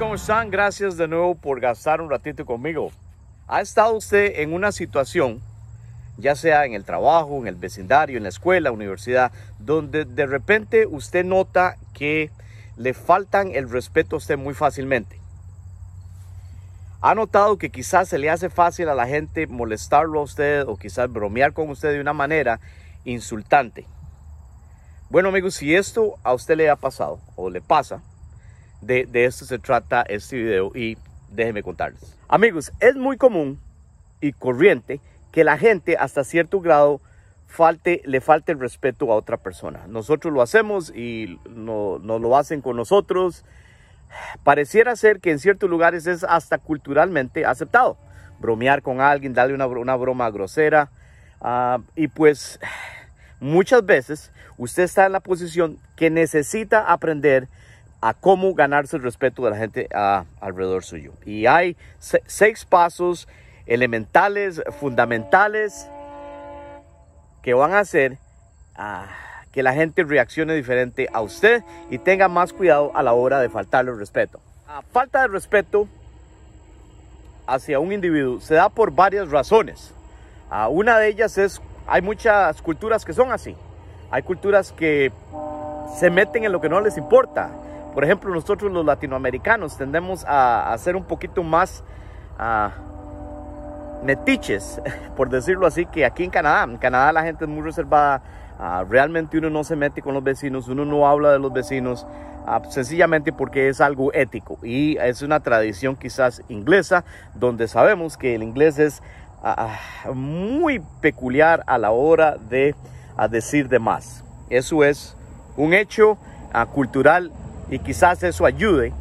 ¿cómo están? Gracias de nuevo por gastar un ratito conmigo. ¿Ha estado usted en una situación, ya sea en el trabajo, en el vecindario, en la escuela, universidad, donde de repente usted nota que le faltan el respeto a usted muy fácilmente? ¿Ha notado que quizás se le hace fácil a la gente molestarlo a usted o quizás bromear con usted de una manera insultante? Bueno amigos, si esto a usted le ha pasado o le pasa, de, esto se trata este video y déjenme contarles. Amigos, es muy común y corriente que la gente hasta cierto grado le falte el respeto a otra persona. Nosotros lo hacemos y no, lo hacen con nosotros. Pareciera ser que en ciertos lugares es hasta culturalmente aceptado. Bromear con alguien, darle una, una broma grosera. Ah, y pues muchas veces usted está en la posición que necesita aprender a cómo ganarse el respeto de la gente alrededor suyo. Y hay seis pasos elementales, fundamentales, que van a hacer ah, que la gente reaccione diferente a usted y tenga más cuidado a la hora de faltarle el respeto. La falta de respeto hacia un individuo se da por varias razones. Ah, una de ellas es, hay muchas culturas que son así. Hay culturas que se meten en lo que no les importa por ejemplo, nosotros los latinoamericanos tendemos a, ser un poquito más ah, metiches, por decirlo así, que aquí en Canadá. En Canadá la gente es muy reservada, ah, realmente uno no se mete con los vecinos, uno no habla de los vecinos, ah, sencillamente porque es algo ético y es una tradición quizás inglesa, donde sabemos que el inglés es muy peculiar a la hora de decir de más. Eso es un hecho cultural y quizás eso ayude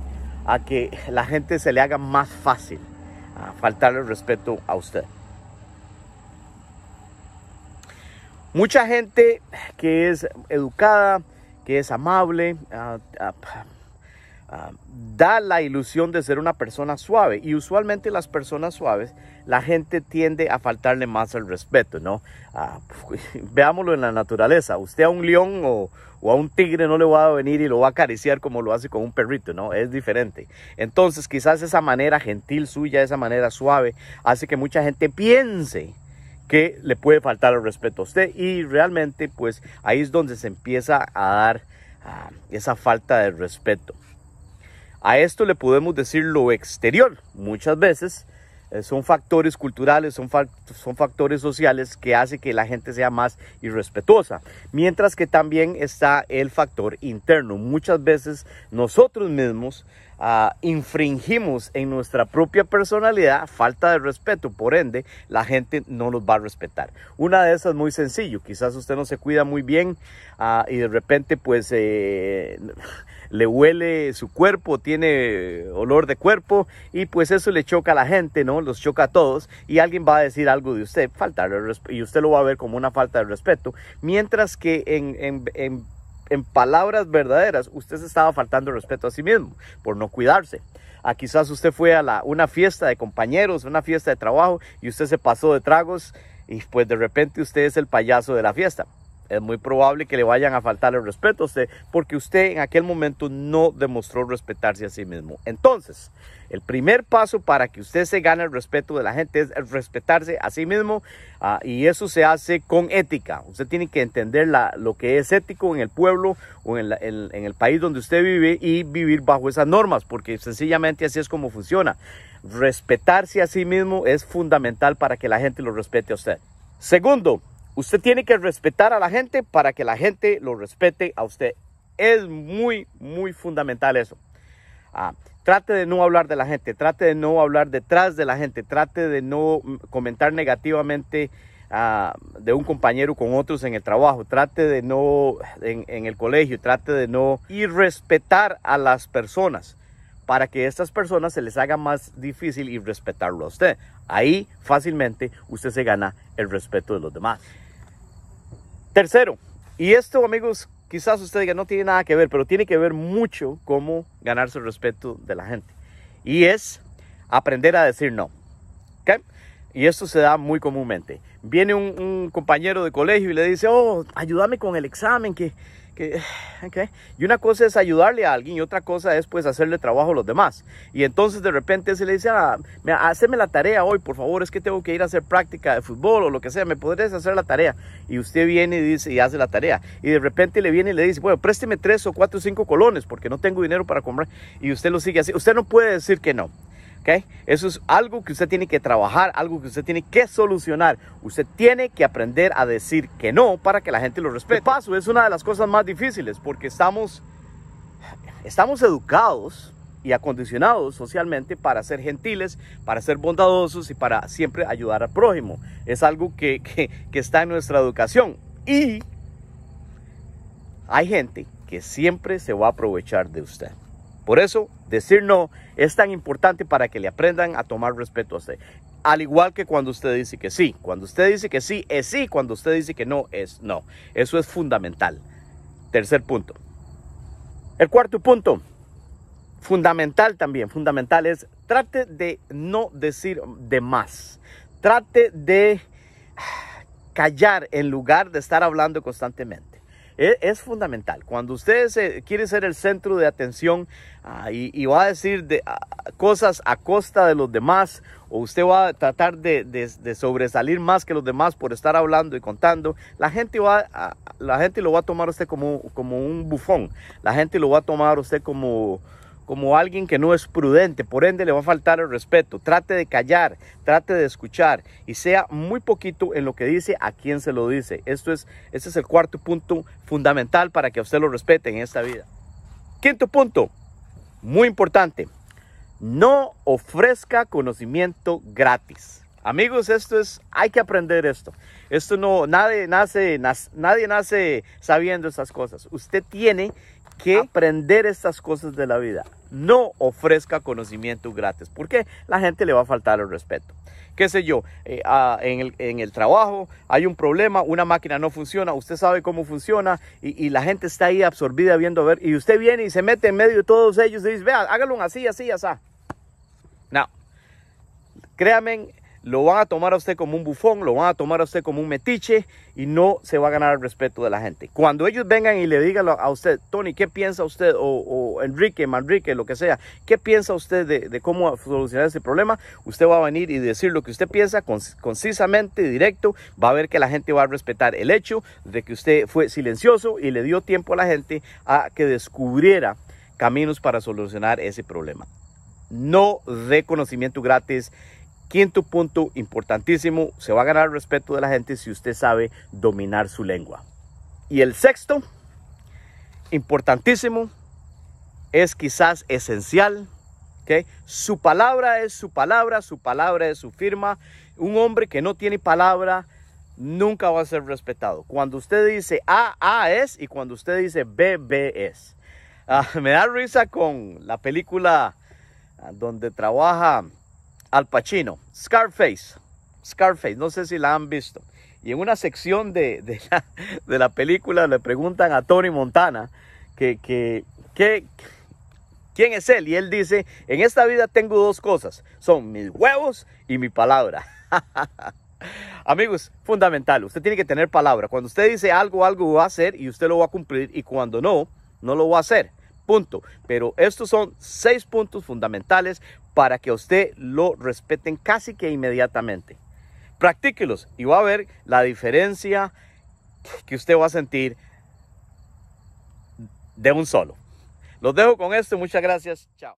a que la gente se le haga más fácil ah, faltarle respeto a usted. Mucha gente que es educada, que es amable, ah, ah, Ah, da la ilusión de ser una persona suave y usualmente las personas suaves la gente tiende a faltarle más el respeto, ¿no? Ah, pues, veámoslo en la naturaleza, usted a un león o, a un tigre no le va a venir y lo va a acariciar como lo hace con un perrito, ¿no? Es diferente. Entonces quizás esa manera gentil suya, esa manera suave, hace que mucha gente piense que le puede faltar el respeto a usted y realmente pues ahí es donde se empieza a dar ah, esa falta de respeto. A esto le podemos decir lo exterior. Muchas veces eh, son factores culturales, son, factores sociales que hacen que la gente sea más irrespetuosa. Mientras que también está el factor interno. Muchas veces nosotros mismos Ah, infringimos en nuestra propia personalidad, falta de respeto, por ende, la gente no nos va a respetar. Una de esas muy sencillo, quizás usted no se cuida muy bien ah, y de repente pues eh, le huele su cuerpo, tiene olor de cuerpo y pues eso le choca a la gente, ¿no? Los choca a todos y alguien va a decir algo de usted, falta de y usted lo va a ver como una falta de respeto, mientras que en en palabras verdaderas, usted se estaba faltando respeto a sí mismo por no cuidarse. A ah, quizás usted fue a la, una fiesta de compañeros, una fiesta de trabajo y usted se pasó de tragos y pues de repente usted es el payaso de la fiesta es muy probable que le vayan a faltar el respeto a usted porque usted en aquel momento no demostró respetarse a sí mismo. Entonces, el primer paso para que usted se gane el respeto de la gente es respetarse a sí mismo ah, y eso se hace con ética. Usted tiene que entender lo que es ético en el pueblo o en el país donde usted vive y vivir bajo esas normas porque sencillamente así es como funciona. Respetarse a sí mismo es fundamental para que la gente lo respete a usted. Segundo, Usted tiene que respetar a la gente para que la gente lo respete a usted. Es muy, muy fundamental eso. Ah, trate de no hablar de la gente, trate de no hablar detrás de la gente, trate de no mm, comentar negativamente ah, de un compañero con otros en el trabajo, trate de no en, el colegio, trate de no y respetar a las personas para que a estas personas se les haga más difícil ir respetarlo a usted. Ahí fácilmente usted se gana el respeto de los demás. Tercero, y esto amigos, quizás usted diga no tiene nada que ver, pero tiene que ver mucho cómo ganarse el respeto de la gente. Y es aprender a decir no. Y esto se da muy comúnmente. Viene un, un, compañero de colegio y le dice, oh, ayúdame con el examen, que Y una cosa es ayudarle a alguien y otra cosa es pues hacerle trabajo a los demás. Y entonces de repente se le dice, ah, haceme la tarea hoy, por favor, es que tengo que ir a hacer práctica de fútbol o lo que sea, me podrías hacer la tarea. Y usted viene y dice, y hace la tarea. Y de repente le viene y le dice, bueno, présteme tres o cuatro o cinco colones porque no tengo dinero para comprar. Y usted lo sigue así. Usted no puede decir que no. Eso es algo que usted tiene que trabajar, algo que usted tiene que solucionar. Usted tiene que aprender a decir que no para que la gente lo respete. paso es una de las cosas más difíciles porque estamos, estamos educados y acondicionados socialmente para ser gentiles, para ser bondadosos y para siempre ayudar al prójimo. Es algo que está en nuestra educación. Y hay gente que siempre se va a aprovechar de usted. Por eso, decir no es tan importante para que le aprendan a tomar respeto a usted. Al igual que cuando usted dice que sí. Cuando usted dice que sí, es sí. Cuando usted dice que no, es no. Eso es fundamental. Tercer punto. El cuarto punto, fundamental también, fundamental es trate de no decir de más. Trate de callar en lugar de estar hablando constantemente es, fundamental. Cuando usted quiere ser el centro de atención ah, y, va a decir de, ah, cosas a costa de los demás, o usted va a tratar de, sobresalir más que los demás por estar hablando y contando, la gente, va la gente lo va a tomar usted como, como un bufón. La gente lo va a tomar a usted como como alguien que no es prudente, por ende le va a faltar el respeto. Trate de callar, trate de escuchar y sea muy poquito en lo que dice, a quien se lo dice. Esto es, este es el cuarto punto fundamental para que usted lo respete en esta vida. Quinto punto, muy importante, no ofrezca conocimiento gratis. Amigos, esto es, hay que aprender esto. Esto no, nadie nace, nadie nace sabiendo estas cosas. Usted tiene que ah. aprender estas cosas de la vida no ofrezca conocimientos gratis, porque la gente le va a faltar el respeto. Qué sé yo, eh, ah, en, el, trabajo hay un problema, una máquina no funciona, usted sabe cómo funciona y, la gente está ahí absorbida viendo a ver, y usted viene y se mete en medio de todos ellos y dice, vea, hágalo así, así, así. No, Créame lo van a tomar a usted como un bufón, lo van a tomar a usted como un metiche y no se va a ganar el respeto de la gente. Cuando ellos vengan y le digan a usted, Tony, ¿qué piensa usted? O, Enrique, Manrique, lo que sea, ¿qué piensa usted de, cómo solucionar ese problema? Usted va a venir y decir lo que usted piensa concisamente, directo, va a ver que la gente va a respetar el hecho de que usted fue silencioso y le dio tiempo a la gente a que descubriera caminos para solucionar ese problema. No dé conocimiento gratis Quinto punto importantísimo, se va a ganar el respeto de la gente si usted sabe dominar su lengua. Y el sexto, importantísimo, es quizás esencial. Su palabra es su palabra, su palabra es su firma. Un hombre que no tiene palabra nunca va a ser respetado. Cuando usted dice A, A es y cuando usted dice B, B es. Ah, me da risa con la película ah, donde trabaja al Pacino, Scarface, Scarface, no sé si la han visto. Y en una sección de, la, película le preguntan a Tony Montana que, que, quién es él. Y él dice, en esta vida tengo dos cosas, son mis huevos y mi palabra. Amigos, fundamental, usted tiene que tener palabra. Cuando usted dice algo, algo va a hacer y usted lo va a cumplir. Y cuando no, no lo va a hacer punto. Pero estos son seis puntos fundamentales para que usted lo respeten casi que inmediatamente. Practíquelos y va a ver la diferencia que usted va a sentir de un solo. Los dejo con esto. Muchas gracias. Chao.